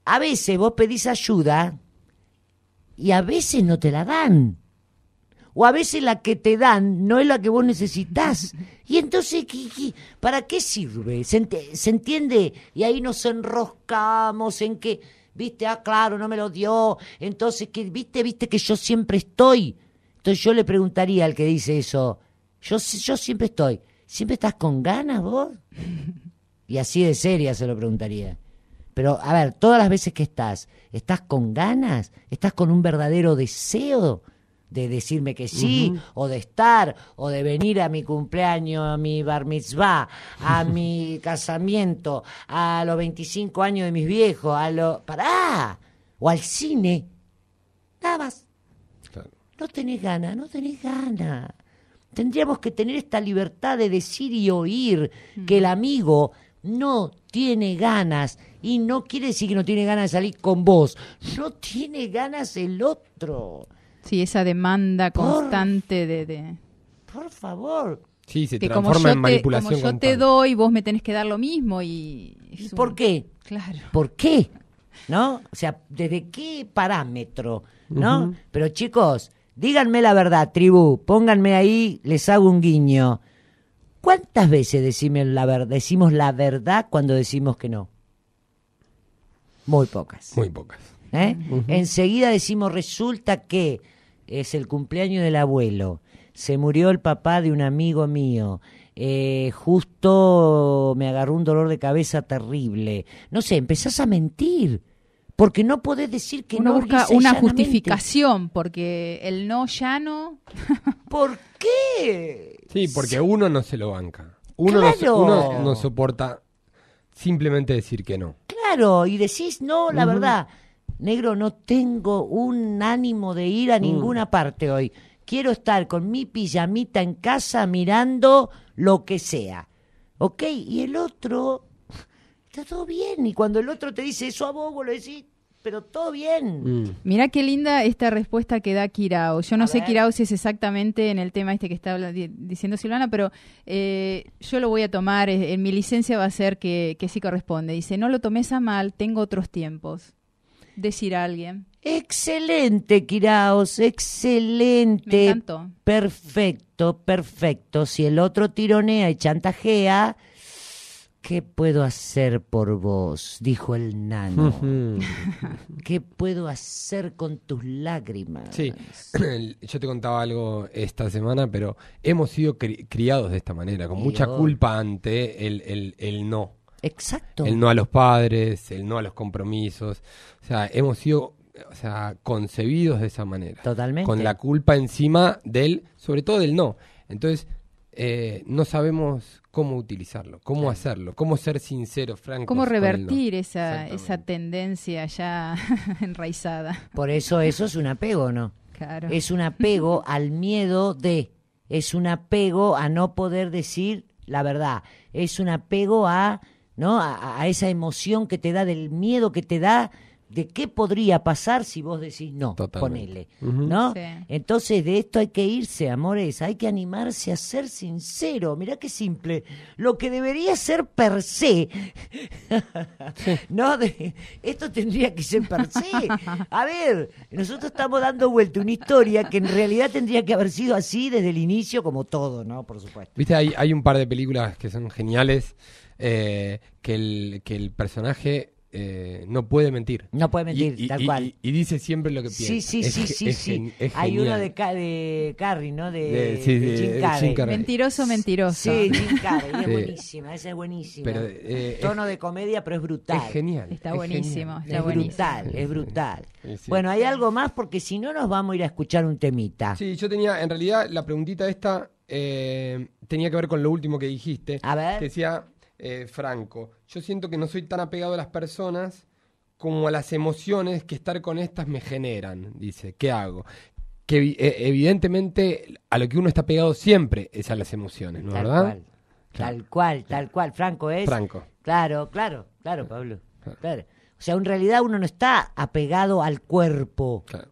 a veces vos pedís ayuda y a veces no te la dan o a veces la que te dan no es la que vos necesitas. *laughs* Y entonces, ¿para qué sirve? ¿Se, entiende? Y ahí nos enroscamos en que, viste, ah, claro, no me lo dio. Entonces, que viste, viste que yo siempre estoy. Entonces yo le preguntaría al que dice eso, yo, yo siempre estoy. ¿Siempre estás con ganas vos? *laughs* Y así de seria se lo preguntaría. Pero, a ver, todas las veces que estás, ¿estás con ganas? ¿Estás con un verdadero deseo? de decirme que sí, o de estar, o de venir a mi cumpleaños, a mi bar mitzvah, a *laughs* mi casamiento, a los 25 años de mis viejos, a los... para O al cine. Nada más. No tenés ganas, no tenés ganas. Tendríamos que tener esta libertad de decir y oír mm. que el amigo no tiene ganas y no quiere decir que no tiene ganas de salir con vos, no tiene ganas el otro. Sí, esa demanda constante de, Por favor. Sí, se transforma en manipulación. Te, como yo te doy, vos me tenés que dar lo mismo y... por qué? Claro. ¿Por qué? ¿No? O sea, ¿desde qué parámetro? ¿No? Pero chicos, díganme la verdad, tribu, pónganme ahí, les hago un guiño. ¿Cuántas veces decimos la, ver decimos la verdad cuando decimos que no? Muy pocas. Muy pocas. ¿eh? Enseguida decimos, resulta que es el cumpleaños del abuelo, se murió el papá de un amigo mío, eh, justo me agarró un dolor de cabeza terrible. No sé, empezás a mentir. Porque no podés decir que no. Busca una justificación, porque el no no... *laughs* ¿Por qué? Sí, porque uno no se lo banca. Uno, no, uno no soporta simplemente decir que no. Claro, y decís no, la verdad negro, no tengo un ánimo de ir a mm. ninguna parte hoy. Quiero estar con mi pijamita en casa mirando lo que sea. ¿Ok? Y el otro, está todo bien. Y cuando el otro te dice eso a vos, vos lo decís, pero todo bien. Mira mm. Mirá qué linda esta respuesta que da Kirao. Yo no sé, Kirao, si es exactamente en el tema este que está diciendo Silvana, pero eh, yo lo voy a tomar, eh, en mi licencia va a ser que, que sí corresponde. Dice, no lo tomes a mal, tengo otros tiempos decir a alguien. Excelente, Kiraos, excelente. Me encantó. Perfecto, perfecto. Si el otro tironea y chantajea, ¿qué puedo hacer por vos? Dijo el nano. ¿Qué puedo hacer con tus lágrimas? Sí, *clears throat* yo te contaba algo esta semana, pero hemos sido criados de esta manera, con mucha culpa ante el, el no. Exacto. El no a los padres, el no a los compromisos. O sea, hemos sido o sea, concebidos de esa manera. Totalmente. Con la culpa encima del, sobre todo del no. Entonces, eh, no sabemos cómo utilizarlo, cómo hacerlo, cómo ser sincero, franco. Cómo revertir esa, esa tendencia ya *laughs* enraizada. Por eso eso es un apego, ¿no? Claro. Es un apego *laughs* al miedo de, es un apego a no poder decir la verdad, es un apego a ¿no? A, esa emoción que te da, del miedo que te da de qué podría pasar si vos decís no, ponele, ¿no? Entonces de esto hay que irse, amores, hay que animarse a ser sincero, mirá qué simple, lo que debería ser per se, *laughs* no, esto tendría que ser per se, a ver, nosotros estamos dando vuelta una historia que en realidad tendría que haber sido así desde el inicio como todo, ¿no? Por supuesto. Viste, hay, hay un par de películas que son geniales, eh, que, el, el personaje eh, no puede mentir. No puede mentir, tal cual. Y, dice siempre lo que piensa. Sí, sí, sí, sí. sí. Hay uno de, de Carrie, ¿no? De, Jim, Carrey. Mentiroso, mentiroso. Sí, Jim Carrey. Es buenísima, esa es buenísima. Eh, Tono de comedia, pero es brutal. Es genial. Está buenísimo. Está es brutal, es brutal. Bueno, ¿hay algo más? Porque si no, nos vamos a ir a escuchar un temita. Sí, yo tenía, en realidad, la preguntita esta tenía que ver con lo último que dijiste. A ver. Que decía eh, franco. Yo siento que no soy tan apegado a las personas como a las emociones que estar con estas me generan, dice. ¿Qué hago? Que eh, evidentemente a lo que uno está pegado siempre es a las emociones, ¿no? es ¿Verdad? Cual. Tal cual, tal cual. Franco es. Franco. Claro, claro, claro, Pablo. O sea, en realidad uno no está apegado al cuerpo. Claro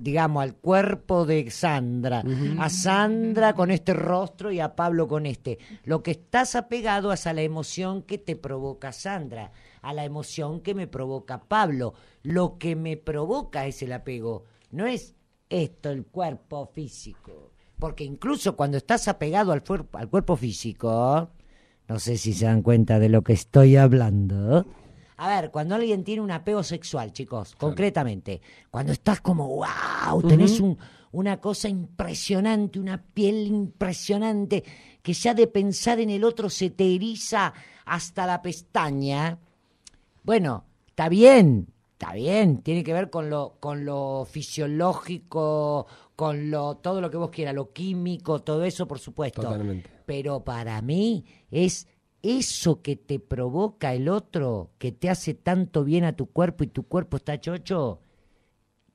digamos, al cuerpo de Sandra, a Sandra con este rostro y a Pablo con este. Lo que estás apegado es a la emoción que te provoca Sandra, a la emoción que me provoca Pablo. Lo que me provoca es el apego, no es esto, el cuerpo físico. Porque incluso cuando estás apegado al, al cuerpo físico, no sé si se dan cuenta de lo que estoy hablando a ver, cuando alguien tiene un apego sexual, chicos, concretamente, cuando estás como, wow, tenés una cosa impresionante, una piel impresionante, que ya de pensar en el otro se te eriza hasta la pestaña. Bueno, está bien, está bien, tiene que ver con lo, con lo fisiológico, con lo, todo lo que vos quieras, lo químico, todo eso, por supuesto. Totalmente. Pero para mí es eso que te provoca el otro, que te hace tanto bien a tu cuerpo y tu cuerpo está chocho,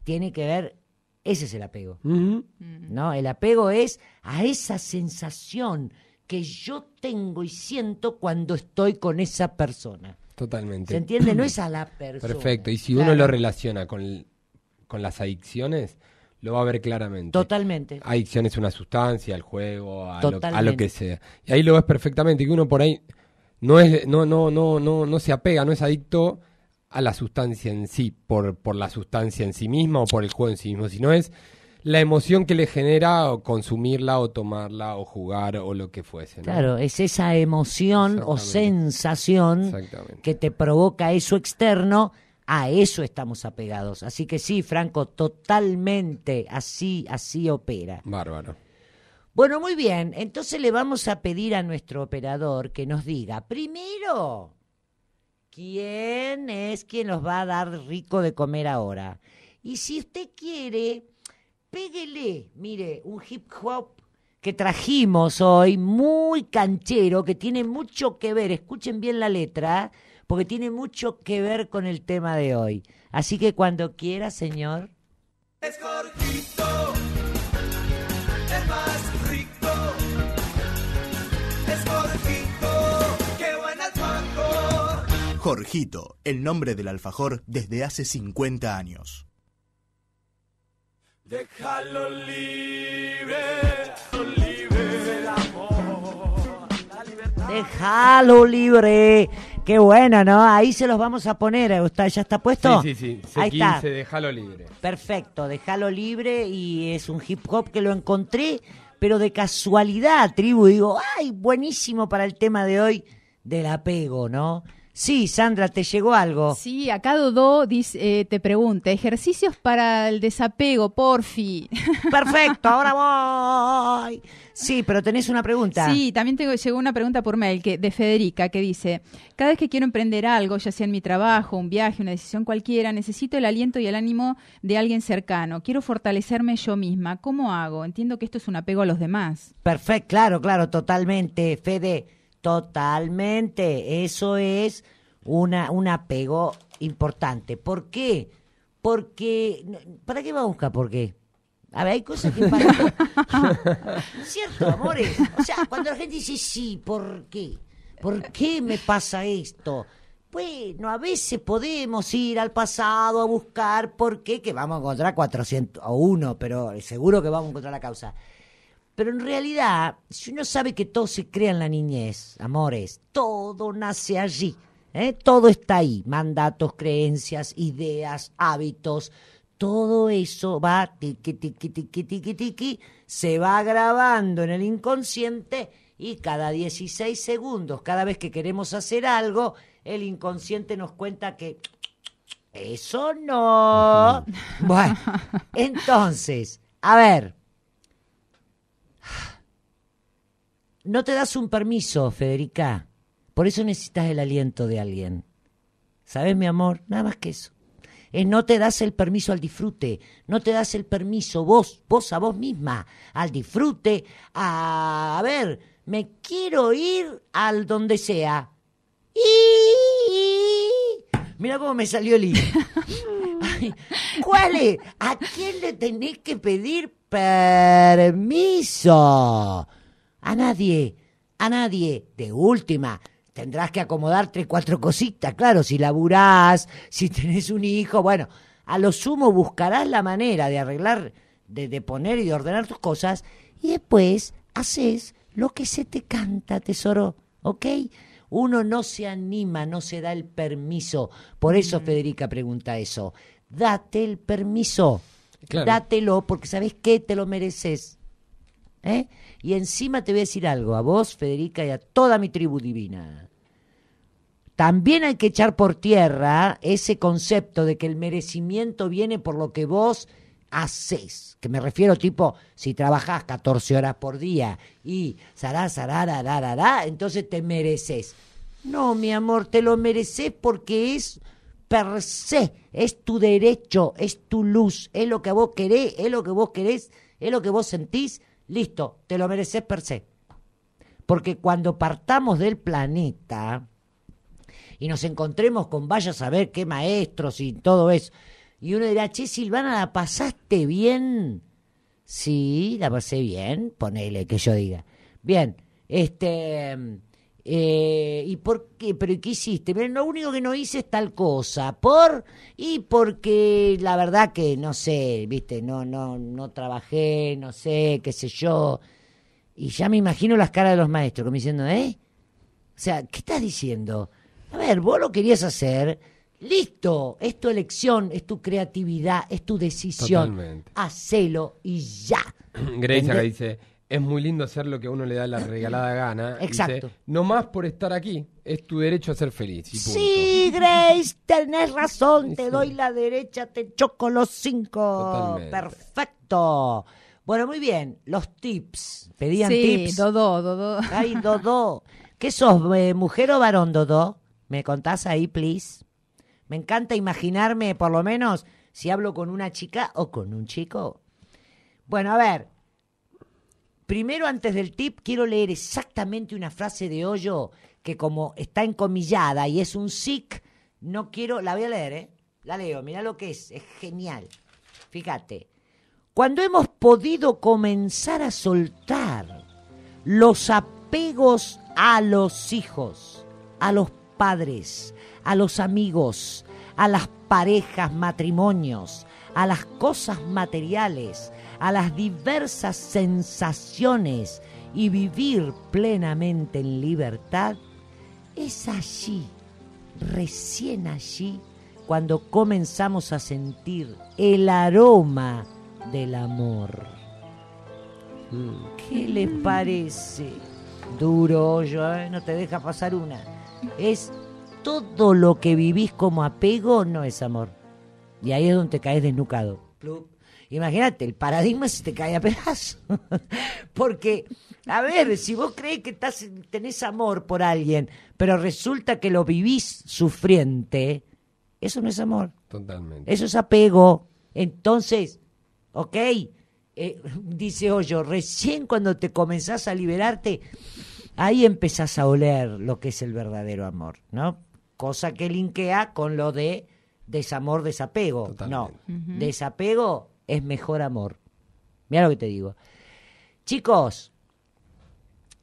tiene que ver, ese es el apego. ¿No? El apego es a esa sensación que yo tengo y siento cuando estoy con esa persona. Totalmente. ¿Se entiende? No *clears throat* es a la persona. Perfecto. Y si uno lo relaciona con, las adicciones, lo va a ver claramente. Totalmente. Adicción es una sustancia, al juego, a, lo, a lo, que sea. Y ahí lo ves perfectamente, que uno por ahí no, es, no, no, no, no, no se apega, no es adicto a la sustancia en sí, por, por la sustancia en sí misma o por el juego en sí mismo, sino es la emoción que le genera consumirla o tomarla o jugar o lo que fuese. Claro, es esa emoción o sensación que te provoca eso externo, a eso estamos apegados. Así que sí, Franco, totalmente así, así opera. Bárbaro. Bueno, muy bien. Entonces le vamos a pedir a nuestro operador que nos diga primero quién es quien nos va a dar rico de comer ahora. Y si usted quiere, péguele, mire, un hip hop que trajimos hoy, muy canchero, que tiene mucho que ver, escuchen bien la letra, porque tiene mucho que ver con el tema de hoy. Así que cuando quiera, señor. Jorgito, el nombre del alfajor desde hace 50 años. Déjalo libre, libre amor. Déjalo libre. Qué bueno, ¿no? Ahí se los vamos a poner. ¿Ya está puesto? Sí, sí, sí. C15, Ahí está. Déjalo libre. Perfecto, déjalo libre y es un hip hop que lo encontré, pero de casualidad, tribu. Digo, ay, buenísimo para el tema de hoy del apego, ¿no? Sí, Sandra, te llegó algo. Sí, acá Dodo dice, eh, te pregunta, ejercicios para el desapego, porfi. *laughs* Perfecto, ahora voy. Sí, pero tenés una pregunta. Sí, también tengo, llegó una pregunta por mail que, de Federica que dice, cada vez que quiero emprender algo, ya sea en mi trabajo, un viaje, una decisión cualquiera, necesito el aliento y el ánimo de alguien cercano. Quiero fortalecerme yo misma. ¿Cómo hago? Entiendo que esto es un apego a los demás. Perfecto, claro, claro, totalmente, Fede. Totalmente, eso es una, un apego importante. ¿Por qué? Porque, ¿para qué va a buscar por qué? A ver, hay cosas que *laughs* ¿Cierto, amores? O sea, cuando la gente dice, sí, ¿por qué? ¿Por qué me pasa esto? Bueno, a veces podemos ir al pasado a buscar por qué, que vamos a encontrar o 401, pero seguro que vamos a encontrar la causa. Pero en realidad, si uno sabe que todo se crea en la niñez, amores, todo nace allí. ¿eh? Todo está ahí. Mandatos, creencias, ideas, hábitos. Todo eso va tiqui, tiqui, tiqui, tiqui, tiqui, se va grabando en el inconsciente y cada 16 segundos, cada vez que queremos hacer algo, el inconsciente nos cuenta que eso no. Bueno, *laughs* entonces, a ver, No te das un permiso, Federica. Por eso necesitas el aliento de alguien. ¿Sabes, mi amor? Nada más que eso. Es no te das el permiso al disfrute, no te das el permiso vos, vos a vos misma, al disfrute, a, ver, me quiero ir al donde sea. Y mira cómo me salió el *laughs* ¿Cuál es? ¿A quién le tenés que pedir permiso? a nadie, a nadie, de última. Tendrás que acomodarte cuatro cositas, claro, si laburás, si *laughs* tenés un hijo, bueno, a lo sumo buscarás la manera de arreglar, de, poner y de ordenar tus cosas, y después haces lo que se te canta, tesoro, ¿ok? Uno no se anima, no se da el permiso. Por eso mm. Federica pregunta eso. Date el permiso. Dátelo, porque sabes que te lo mereces. ¿eh? Y encima te voy a decir algo, a vos, Federica, y a toda mi tribu divina. También hay que echar por tierra ese concepto de que el merecimiento viene por lo que vos haces, que me refiero tipo, si trabajás 14 horas por día y sará, sará, entonces te mereces. No, mi amor, te lo mereces porque es per se, es tu derecho, es tu luz, es lo que vos querés, es lo que vos querés, es lo que vos sentís Listo, te lo mereces per se. Porque cuando partamos del planeta y nos encontremos con vaya a ver qué maestros y todo eso, y uno dirá, che, Silvana, ¿la pasaste bien? Sí, la pasé bien, ponele que yo diga. Bien, este eh, ¿Y por qué? ¿Pero qué hiciste? lo único que no hice es tal cosa. ¿Por? Y porque la verdad que, no sé, viste, no, no, no trabajé, no sé, qué sé yo. Y ya me imagino las caras de los maestros como diciendo, ¿eh? O sea, ¿qué estás diciendo? A ver, vos lo querías hacer, listo, es tu elección, es tu creatividad, es tu decisión. Totalmente. Hacelo y ya. *clears throat* Grace dice es muy lindo hacer lo que uno le da la regalada gana. *clears throat* Exacto. no más por estar aquí, es tu derecho a ser feliz. Sí, Grace, tenés razón, *laughs* te doy la derecha, te choco los cinco. Perfecto. Bueno, muy bien, los tips. Pedían sí, tips. Dodó, Dodó. Ay, dodo ¿Qué sos, eh, mujer o varón, Dodó? ¿Me contás ahí, please? Me encanta imaginarme, por lo menos, si hablo con una chica o con un chico. Bueno, a ver, Primero, antes del tip, quiero leer exactamente una frase de Hoyo que como está encomillada y es un sic, no quiero, la voy a leer, ¿eh? La leo, mirá lo que es, es genial. Fíjate, cuando hemos podido comenzar a soltar los apegos a los hijos, a los padres, a los amigos, a las parejas, matrimonios, a las cosas materiales, a las diversas sensaciones y vivir plenamente en libertad, es allí, recién allí, cuando comenzamos a sentir el aroma del amor. Mm. ¿Qué le parece? Duro hoyo, ¿eh? no te deja pasar una. Es todo lo que vivís como apego no es amor. Y ahí es donde caes desnucado. Imagínate, el paradigma se te cae a pedazos. *laughs* Porque, a ver, si vos crees que estás, tenés amor por alguien, pero resulta que lo vivís sufriente, eso no es amor. Totalmente. Eso es apego. Entonces, ok, eh, dice Hoyo, recién cuando te comenzás a liberarte, ahí empezás a oler lo que es el verdadero amor, ¿no? Cosa que linkea con lo de desamor, desapego. No, desapego es mejor amor. Mira lo que te digo. Chicos,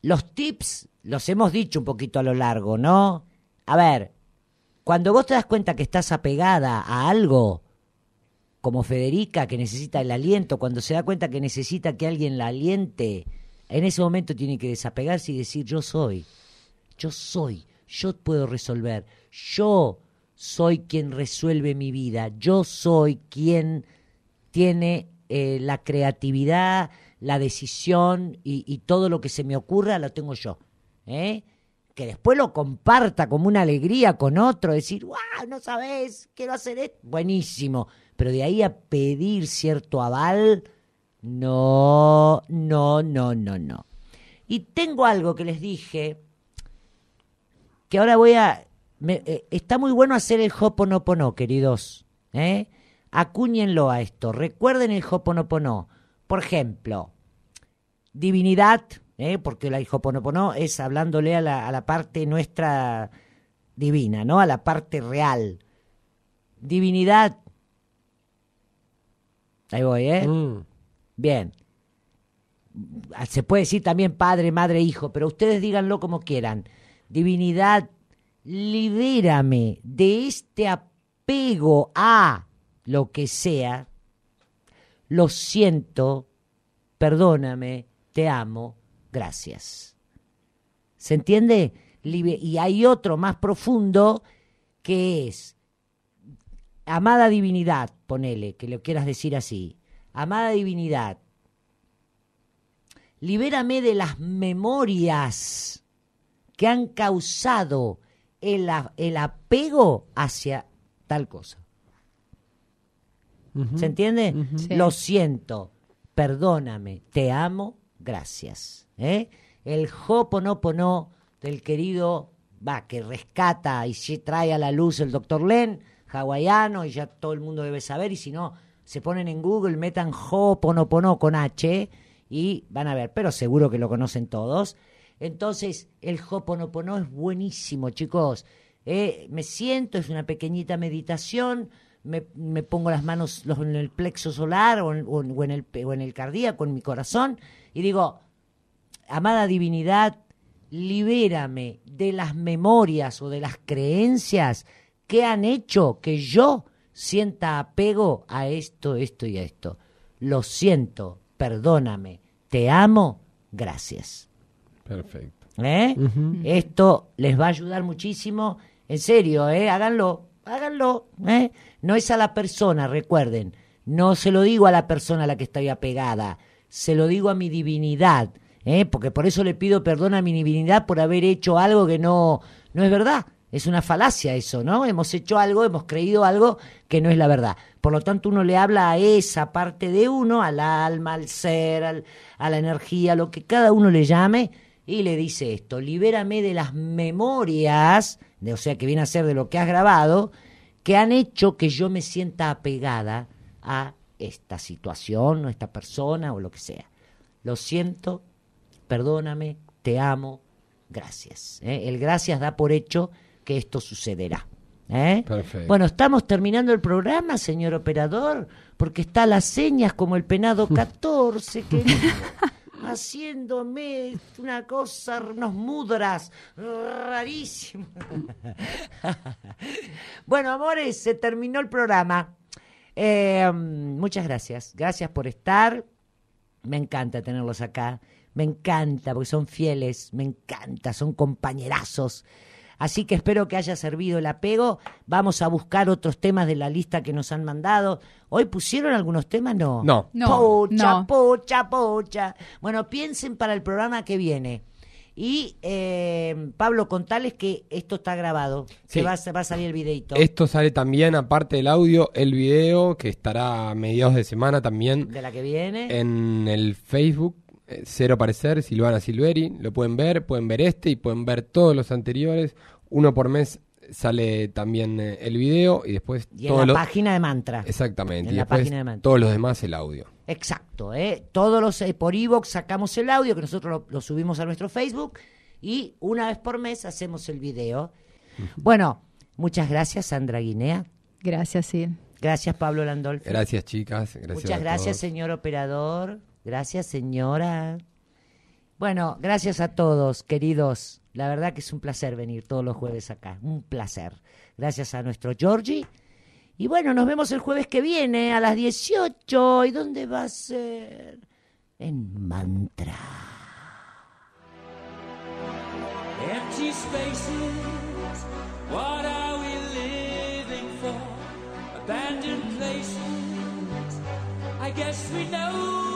los tips los hemos dicho un poquito a lo largo, ¿no? A ver, cuando vos te das cuenta que estás apegada a algo, como Federica que necesita el aliento, cuando se da cuenta que necesita que alguien la aliente, en ese momento tiene que desapegarse y decir yo soy, yo soy, yo puedo resolver, yo soy quien resuelve mi vida, yo soy quien tiene eh, la creatividad, la decisión y, todo lo que se me ocurra lo tengo yo. ¿eh? Que después lo comparta como una alegría con otro, decir, wow, no sabes, quiero hacer esto, buenísimo. Pero de ahí a pedir cierto aval, no, no, no, no, no. Y tengo algo que les dije, que ahora voy a... Eh, está muy bueno hacer el no queridos. ¿eh? Acúñenlo a esto. Recuerden el Hoponopono. Por ejemplo, divinidad, ¿eh? porque la Hoponopono es hablándole a la, parte nuestra divina, ¿no? A la parte real. Divinidad. Ahí voy, ¿eh? Mm. Bien. Se puede decir también padre, madre, hijo, pero ustedes díganlo como quieran. Divinidad, libérame de este apego a lo que sea, lo siento, perdóname, te amo, gracias. ¿Se entiende? Y hay otro más profundo que es, amada divinidad, ponele, que lo quieras decir así, amada divinidad, libérame de las memorias que han causado el, el apego hacia tal cosa. ¿Se entiende? Lo siento, perdóname, te amo, gracias. ¿Eh? El hoponopono del querido, va, que rescata y trae a la luz el doctor Len, hawaiano, y ya todo el mundo debe saber, y si no, se ponen en Google, metan hoponopono con H y van a ver, pero seguro que lo conocen todos. Entonces, el hoponopono es buenísimo, chicos. Eh, me siento, es una pequeñita meditación me, pongo las manos en el plexo solar o en, el, en el cardíaco, en mi corazón, y digo, amada divinidad, libérame de las memorias o de las creencias que han hecho que yo sienta apego a esto, esto y a esto. Lo siento, perdóname, te amo, gracias. Perfecto. ¿Eh? Esto les va a ayudar muchísimo. En serio, ¿eh? háganlo háganlo. ¿eh? No es a la persona, recuerden. No se lo digo a la persona a la que estoy apegada. Se lo digo a mi divinidad. ¿eh? Porque por eso le pido perdón a mi divinidad por haber hecho algo que no, no es verdad. Es una falacia eso, ¿no? Hemos hecho algo, hemos creído algo que no es la verdad. Por lo tanto, uno le habla a esa parte de uno, al alma, al ser, a la energía, lo que cada uno le llame, y le dice esto, libérame de las memorias o sea, que viene a ser de lo que has grabado, que han hecho que yo me sienta apegada a esta situación o esta persona o lo que sea. Lo siento, perdóname, te amo, gracias. ¿eh? El gracias da por hecho que esto sucederá. ¿eh? Bueno, estamos terminando el programa, señor operador, porque está las señas como el penado 14. *laughs* que haciéndome una cosa, nos mudras rarísimo. *laughs* bueno, amores, se terminó el programa. Eh, muchas gracias. Gracias por estar. Me encanta tenerlos acá. Me encanta porque son fieles. Me encanta. Son compañerazos. Así que espero que haya servido el apego. Vamos a buscar otros temas de la lista que nos han mandado. ¿Hoy pusieron algunos temas? No. No. no. Pocha, pocha, pocha. Bueno, piensen para el programa que viene. Y eh, Pablo, contales que esto está grabado, sí. va, va, a salir el videito. Esto sale también, aparte del audio, el video que estará a mediados de semana también. De la que viene. En el Facebook eh, Cero Parecer, Silvana Silveri, lo pueden ver, pueden ver este y pueden ver todos los anteriores. Uno por mes sale también eh, el video y después... Y en la página de Mantra. Exactamente, la página de todos los demás el audio. Exacto, ¿eh? todos los eh, por Evox sacamos el audio que nosotros lo, subimos a nuestro Facebook y una vez por mes hacemos el video. bueno, muchas gracias Sandra Guinea. Gracias, sí. Gracias Pablo Landolfi. Gracias chicas. Gracias muchas gracias señor operador. Gracias, señora. Bueno, gracias a todos, queridos. La verdad que es un placer venir todos los jueves acá. Un placer. Gracias a nuestro Georgie. Y bueno, nos vemos el jueves que viene a las 18. ¿Y dónde va a ser? En Mantra. Empty spaces, what are we Abandoned places, I guess we know.